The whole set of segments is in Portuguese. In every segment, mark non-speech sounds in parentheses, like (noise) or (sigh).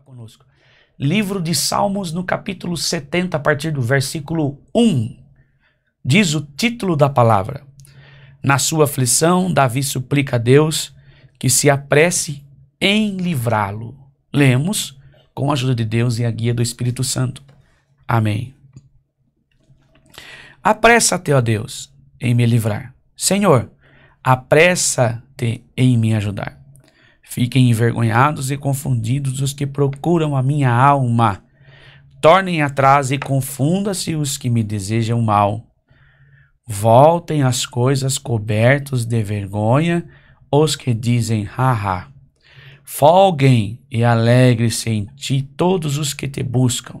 conosco. Livro de Salmos, no capítulo 70, a partir do versículo 1, diz o título da palavra: Na sua aflição, Davi suplica a Deus que se apresse em livrá-lo. Lemos com a ajuda de Deus e a guia do Espírito Santo. Amém. Apressa-te, ó Deus, em me livrar. Senhor, apressa-te em me ajudar. Fiquem envergonhados e confundidos os que procuram a minha alma. Tornem atrás e confunda-se os que me desejam mal. Voltem as coisas cobertos de vergonha os que dizem haha. Folguem e alegre-se em ti todos os que te buscam.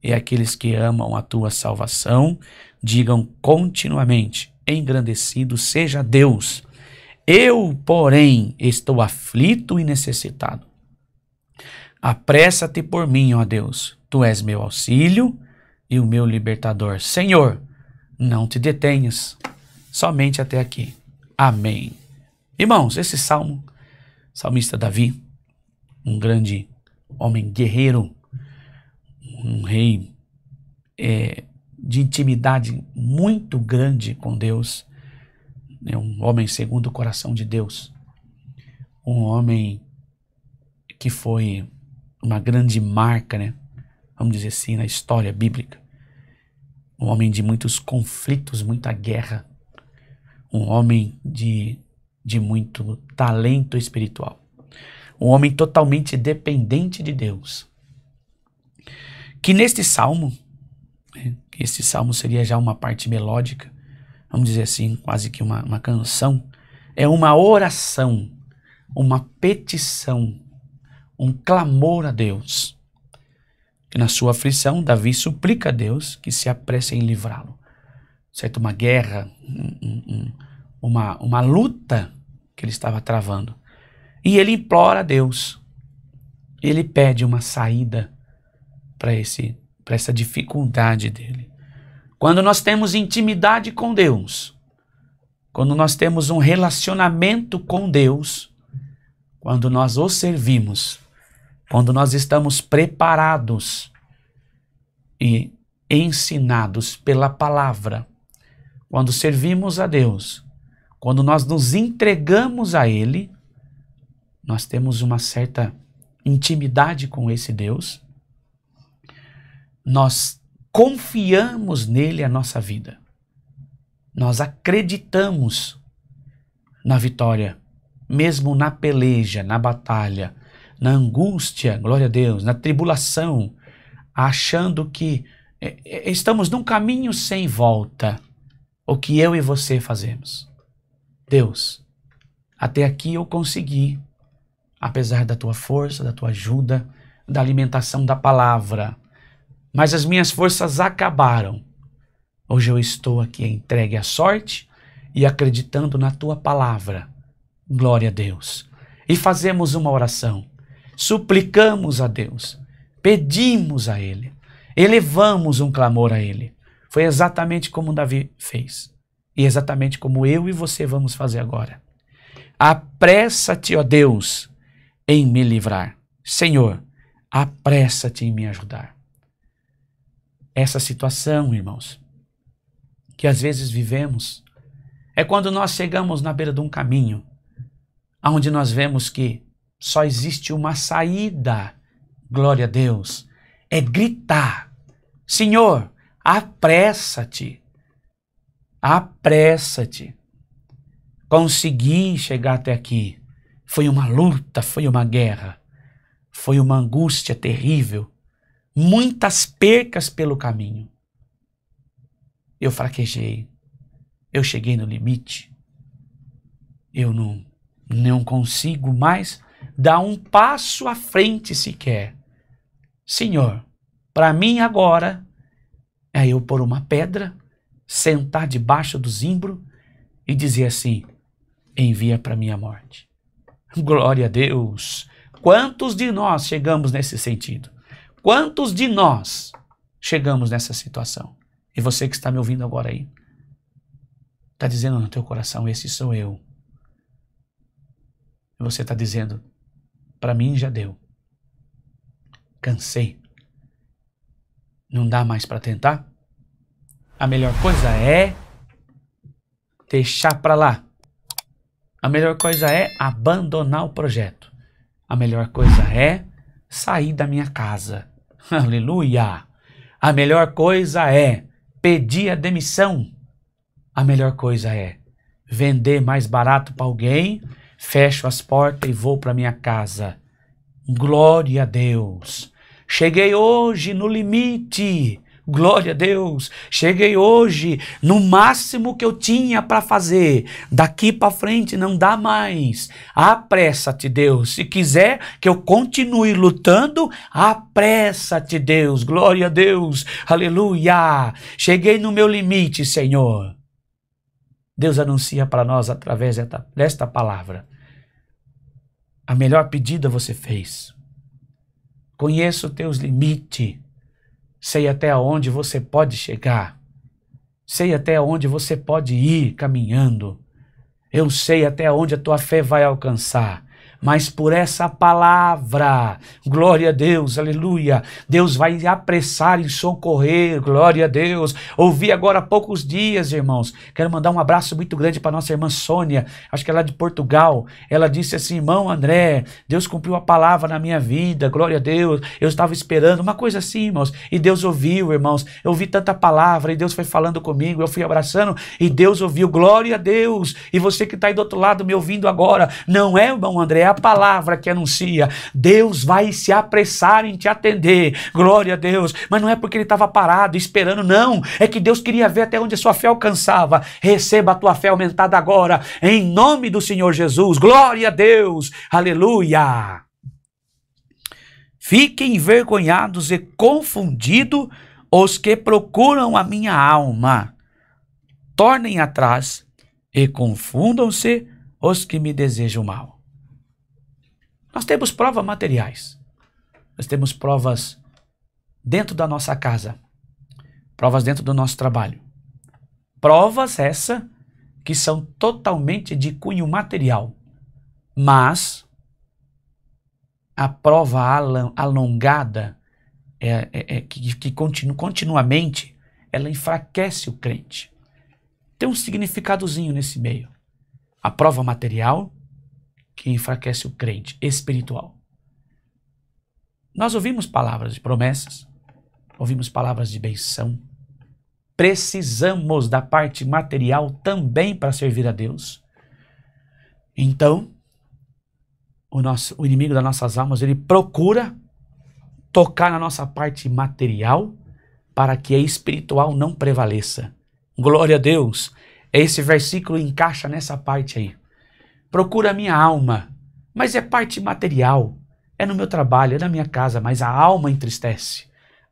E aqueles que amam a tua salvação, digam continuamente: engrandecido seja Deus eu, porém, estou aflito e necessitado. Apressa-te por mim, ó Deus. Tu és meu auxílio e o meu libertador. Senhor, não te detenhas. Somente até aqui. Amém. Irmãos, esse salmo, salmista Davi, um grande homem guerreiro, um rei é, de intimidade muito grande com Deus, né? um homem segundo o coração de Deus, um homem que foi uma grande marca, né? vamos dizer assim, na história bíblica, um homem de muitos conflitos, muita guerra, um homem de, de muito talento espiritual, um homem totalmente dependente de Deus. Que neste salmo, né? este salmo seria já uma parte melódica, vamos dizer assim, quase que uma, uma canção, é uma oração, uma petição, um clamor a Deus. que na sua aflição, Davi suplica a Deus que se apresse em livrá-lo. Certo? Uma guerra, uma, uma luta que ele estava travando. E ele implora a Deus. Ele pede uma saída para essa dificuldade dele. Quando nós temos intimidade com Deus, quando nós temos um relacionamento com Deus, quando nós o servimos, quando nós estamos preparados e ensinados pela palavra, quando servimos a Deus, quando nós nos entregamos a Ele, nós temos uma certa intimidade com esse Deus, nós confiamos nele a nossa vida. Nós acreditamos na vitória, mesmo na peleja, na batalha, na angústia, glória a Deus, na tribulação, achando que é, é, estamos num caminho sem volta. O que eu e você fazemos? Deus, até aqui eu consegui, apesar da tua força, da tua ajuda, da alimentação da palavra mas as minhas forças acabaram. Hoje eu estou aqui entregue à sorte e acreditando na tua palavra. Glória a Deus. E fazemos uma oração. Suplicamos a Deus. Pedimos a Ele. Elevamos um clamor a Ele. Foi exatamente como Davi fez. E exatamente como eu e você vamos fazer agora. Apressa-te, ó Deus, em me livrar. Senhor, apressa-te em me ajudar essa situação, irmãos, que às vezes vivemos, é quando nós chegamos na beira de um caminho, onde nós vemos que só existe uma saída, glória a Deus, é gritar: Senhor, apressa-te, apressa-te. Consegui chegar até aqui. Foi uma luta, foi uma guerra, foi uma angústia terrível, muitas percas pelo caminho. Eu fraquejei, eu cheguei no limite, eu não, não consigo mais dar um passo à frente sequer. Senhor, para mim agora é eu pôr uma pedra, sentar debaixo do zimbro e dizer assim: envia para minha morte. Glória a Deus! Quantos de nós chegamos nesse sentido? Quantos de nós chegamos nessa situação? E você que está me ouvindo agora aí, está dizendo no teu coração: Esse sou eu. E você está dizendo: Para mim já deu. Cansei. Não dá mais para tentar? A melhor coisa é deixar para lá. A melhor coisa é abandonar o projeto. A melhor coisa é sair da minha casa. (laughs) Aleluia! A melhor coisa é pedir a demissão. A melhor coisa é vender mais barato para alguém, fecho as portas e vou para minha casa. Glória a Deus! Cheguei hoje no limite Glória a Deus, cheguei hoje no máximo que eu tinha para fazer. Daqui para frente não dá mais. Apressa-te, Deus. Se quiser que eu continue lutando, apressa-te, Deus. Glória a Deus. Aleluia. Cheguei no meu limite, Senhor. Deus anuncia para nós através desta palavra. A melhor pedida você fez. Conheça os teus limites Sei até onde você pode chegar. Sei até onde você pode ir caminhando. Eu sei até onde a tua fé vai alcançar mas por essa palavra. Glória a Deus, aleluia. Deus vai apressar e socorrer, glória a Deus. Ouvi agora há poucos dias, irmãos. Quero mandar um abraço muito grande para nossa irmã Sônia, acho que ela é de Portugal. Ela disse assim: irmão André, Deus cumpriu a palavra na minha vida, glória a Deus. Eu estava esperando, uma coisa assim, irmãos. E Deus ouviu, irmãos. Eu ouvi tanta palavra e Deus foi falando comigo, eu fui abraçando e Deus ouviu, glória a Deus. E você que está aí do outro lado me ouvindo agora, não é, irmão André, é palavra que anuncia: Deus vai se apressar em te atender. Glória a Deus. Mas não é porque ele estava parado, esperando, não. É que Deus queria ver até onde a sua fé alcançava. Receba a tua fé aumentada agora, em nome do Senhor Jesus. Glória a Deus. Aleluia. Fiquem envergonhados e confundidos os que procuram a minha alma. Tornem atrás e confundam-se os que me desejam mal. Nós temos provas materiais. Nós temos provas dentro da nossa casa. Provas dentro do nosso trabalho. Provas essa que são totalmente de cunho material. Mas a prova alongada é, é, é, que, que continu, continuamente ela enfraquece o crente. Tem um significadozinho nesse meio. A prova material que enfraquece o crente espiritual. Nós ouvimos palavras de promessas, ouvimos palavras de benção. Precisamos da parte material também para servir a Deus. Então, o, nosso, o inimigo das nossas almas, ele procura tocar na nossa parte material para que a espiritual não prevaleça. Glória a Deus! Esse versículo encaixa nessa parte aí procura a minha alma, mas é parte material, é no meu trabalho, é na minha casa, mas a alma entristece.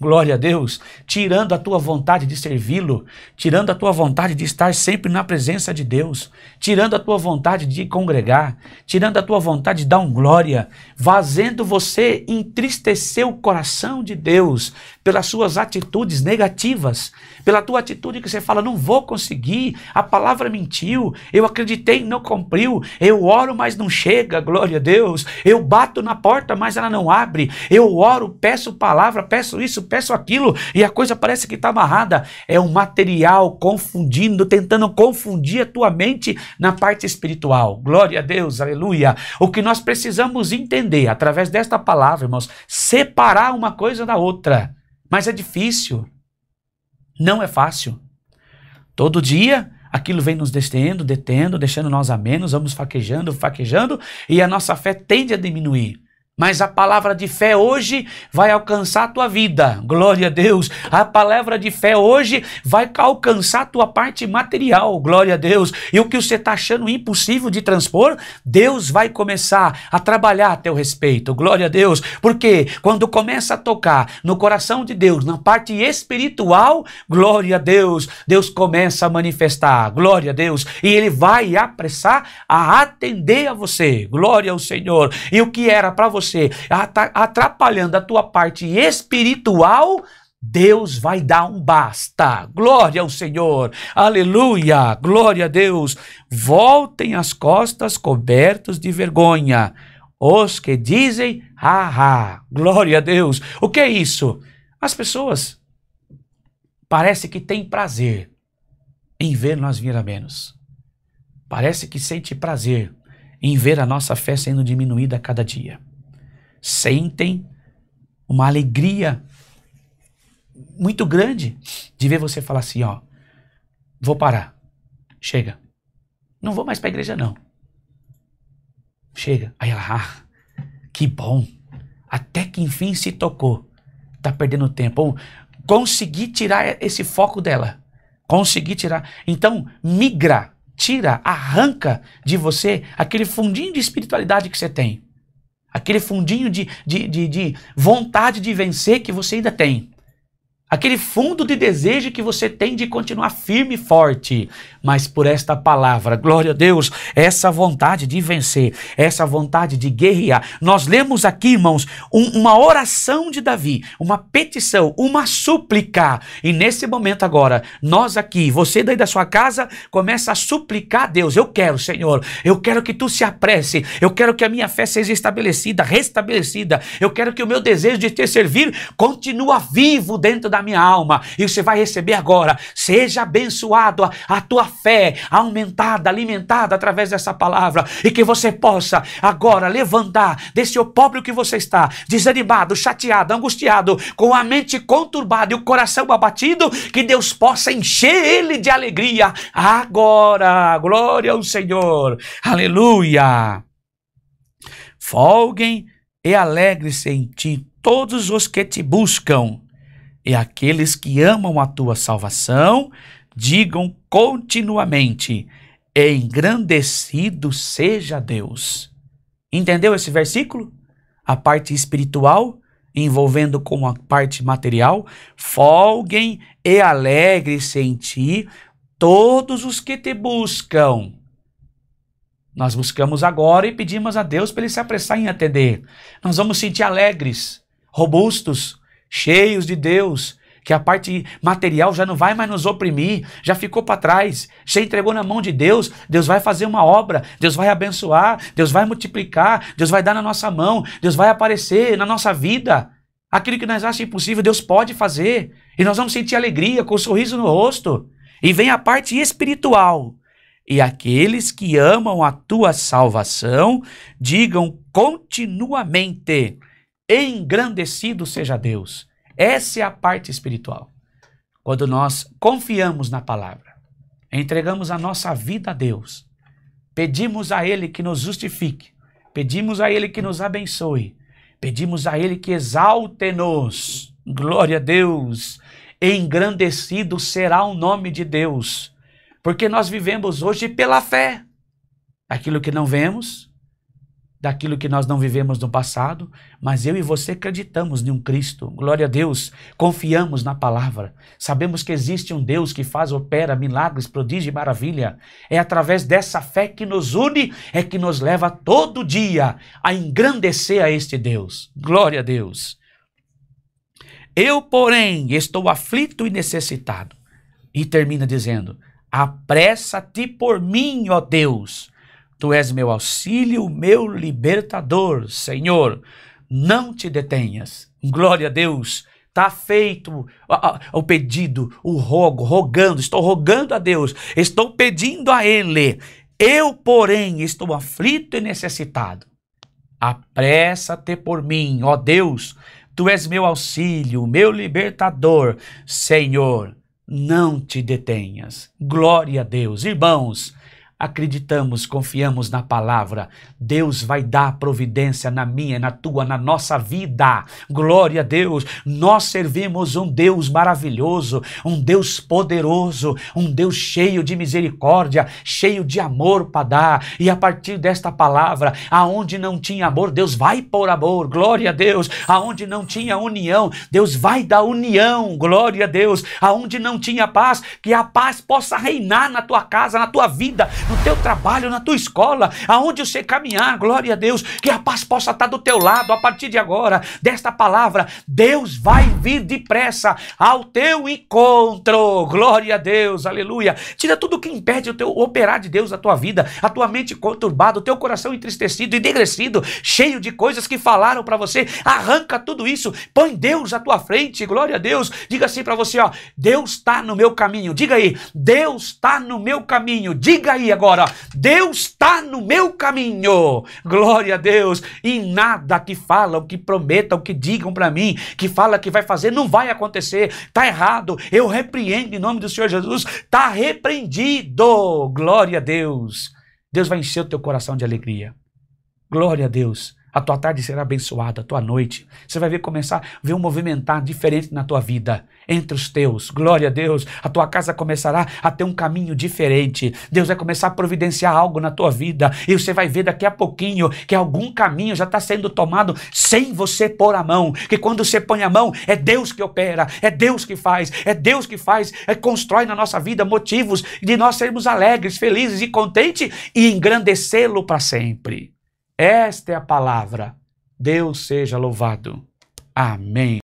Glória a Deus, tirando a tua vontade de servi-lo, tirando a tua vontade de estar sempre na presença de Deus, tirando a tua vontade de congregar, tirando a tua vontade de dar um glória, fazendo você entristecer o coração de Deus, pelas suas atitudes negativas, pela tua atitude que você fala, não vou conseguir, a palavra mentiu, eu acreditei e não cumpriu, eu oro, mas não chega, glória a Deus, eu bato na porta, mas ela não abre, eu oro, peço palavra, peço isso, peço aquilo, e a coisa parece que está amarrada. É um material confundindo, tentando confundir a tua mente na parte espiritual. Glória a Deus, aleluia. O que nós precisamos entender através desta palavra, irmãos, separar uma coisa da outra. Mas é difícil. Não é fácil. Todo dia aquilo vem nos detendo, detendo, deixando nós a menos, vamos faquejando, faquejando, e a nossa fé tende a diminuir. Mas a palavra de fé hoje vai alcançar a tua vida. Glória a Deus. A palavra de fé hoje vai alcançar a tua parte material. Glória a Deus. E o que você está achando impossível de transpor, Deus vai começar a trabalhar a teu respeito. Glória a Deus. Porque quando começa a tocar no coração de Deus, na parte espiritual, glória a Deus, Deus começa a manifestar. Glória a Deus. E ele vai apressar a atender a você. Glória ao Senhor. E o que era para você você atrapalhando a tua parte espiritual, Deus vai dar um basta. Glória ao Senhor. Aleluia. Glória a Deus. Voltem as costas cobertos de vergonha. Os que dizem, haha. Glória a Deus. O que é isso? As pessoas parece que têm prazer em ver nós vir a menos. Parece que sente prazer em ver a nossa fé sendo diminuída a cada dia sentem uma alegria muito grande de ver você falar assim, ó, vou parar. Chega. Não vou mais para a igreja não. Chega. Aí ela, ah, que bom. Até que enfim se tocou. Tá perdendo tempo. Ou consegui tirar esse foco dela. Consegui tirar. Então, migra, tira, arranca de você aquele fundinho de espiritualidade que você tem. Aquele fundinho de, de, de, de vontade de vencer que você ainda tem aquele fundo de desejo que você tem de continuar firme e forte, mas por esta palavra, glória a Deus, essa vontade de vencer, essa vontade de guerrear. Nós lemos aqui, irmãos, um, uma oração de Davi, uma petição, uma súplica. E nesse momento agora, nós aqui, você daí da sua casa, começa a suplicar a Deus: Eu quero, Senhor, eu quero que tu se apresse, eu quero que a minha fé seja estabelecida, restabelecida, eu quero que o meu desejo de te servir continue vivo dentro da da minha alma. E você vai receber agora. Seja abençoado a, a tua fé, aumentada, alimentada através dessa palavra. E que você possa agora levantar desse opóbrio que você está, desanimado, chateado, angustiado, com a mente conturbada e o coração abatido, que Deus possa encher ele de alegria agora. Glória ao Senhor. Aleluia. Folguem e alegre-se em ti todos os que te buscam e aqueles que amam a tua salvação digam continuamente: Engrandecido seja Deus. Entendeu esse versículo? A parte espiritual envolvendo com a parte material, folguem e alegre-se em ti todos os que te buscam. Nós buscamos agora e pedimos a Deus para ele se apressar em atender. Nós vamos sentir alegres, robustos, cheios de Deus, que a parte material já não vai mais nos oprimir, já ficou para trás, já entregou na mão de Deus, Deus vai fazer uma obra, Deus vai abençoar, Deus vai multiplicar, Deus vai dar na nossa mão, Deus vai aparecer na nossa vida. Aquilo que nós achamos impossível, Deus pode fazer. E nós vamos sentir alegria com o um sorriso no rosto. E vem a parte espiritual. E aqueles que amam a tua salvação, digam continuamente: engrandecido seja Deus. Essa é a parte espiritual. Quando nós confiamos na palavra, entregamos a nossa vida a Deus, pedimos a Ele que nos justifique, pedimos a Ele que nos abençoe, pedimos a Ele que exalte-nos. Glória a Deus! Engrandecido será o nome de Deus, porque nós vivemos hoje pela fé. Aquilo que não vemos, daquilo que nós não vivemos no passado, mas eu e você acreditamos em um Cristo. Glória a Deus. Confiamos na palavra. Sabemos que existe um Deus que faz, opera milagres, prodígio e maravilha. É através dessa fé que nos une, é que nos leva todo dia a engrandecer a este Deus. Glória a Deus. Eu, porém, estou aflito e necessitado. E termina dizendo: Apressa-te por mim, ó Deus Tu és meu auxílio, meu libertador, Senhor. Não te detenhas. Glória a Deus. Está feito o pedido, o rogo, rogando, estou rogando a Deus, estou pedindo a Ele. Eu, porém, estou aflito e necessitado. Apressa-te por mim, ó Deus, tu és meu auxílio, meu libertador. Senhor, não te detenhas. Glória a Deus. Irmãos, acreditamos, confiamos na palavra, Deus vai dar providência na minha, na tua, na nossa vida. Glória a Deus! Nós servimos um Deus maravilhoso, um Deus poderoso, um Deus cheio de misericórdia, cheio de amor para dar. E a partir desta palavra, aonde não tinha amor, Deus vai pôr amor. Glória a Deus! Aonde não tinha união, Deus vai dar união. Glória a Deus! Aonde não tinha paz, que a paz possa reinar na tua casa, na tua vida no teu trabalho, na tua escola, aonde você caminhar, glória a Deus, que a paz possa estar do teu lado a partir de agora, desta palavra. Deus vai vir depressa ao teu encontro, glória a Deus, aleluia. Tira tudo que impede o teu operar de Deus na tua vida, a tua mente conturbada, o teu coração entristecido, enegrecido, cheio de coisas que falaram para você. Arranca tudo isso, põe Deus à tua frente, glória a Deus. Diga assim para você, ó, Deus está no meu caminho. Diga aí, Deus está no meu caminho. Diga aí agora. Deus está no meu caminho. Glória a Deus. E nada que falam, que prometam, que digam para mim, que fala que vai fazer, não vai acontecer. Tá errado. Eu repreendo em nome do Senhor Jesus. Tá repreendido. Glória a Deus. Deus vai encher o teu coração de alegria. Glória a Deus. A tua tarde será abençoada, a tua noite. Você vai ver começar, ver um movimentar diferente na tua vida, entre os teus. Glória a Deus. A tua casa começará a ter um caminho diferente. Deus vai começar a providenciar algo na tua vida. E você vai ver daqui a pouquinho que algum caminho já está sendo tomado sem você pôr a mão. Que quando você põe a mão, é Deus que opera, é Deus que faz, é Deus que faz, é, constrói na nossa vida motivos de nós sermos alegres, felizes e contentes e engrandecê-lo para sempre. Esta é a palavra. Deus seja louvado. Amém.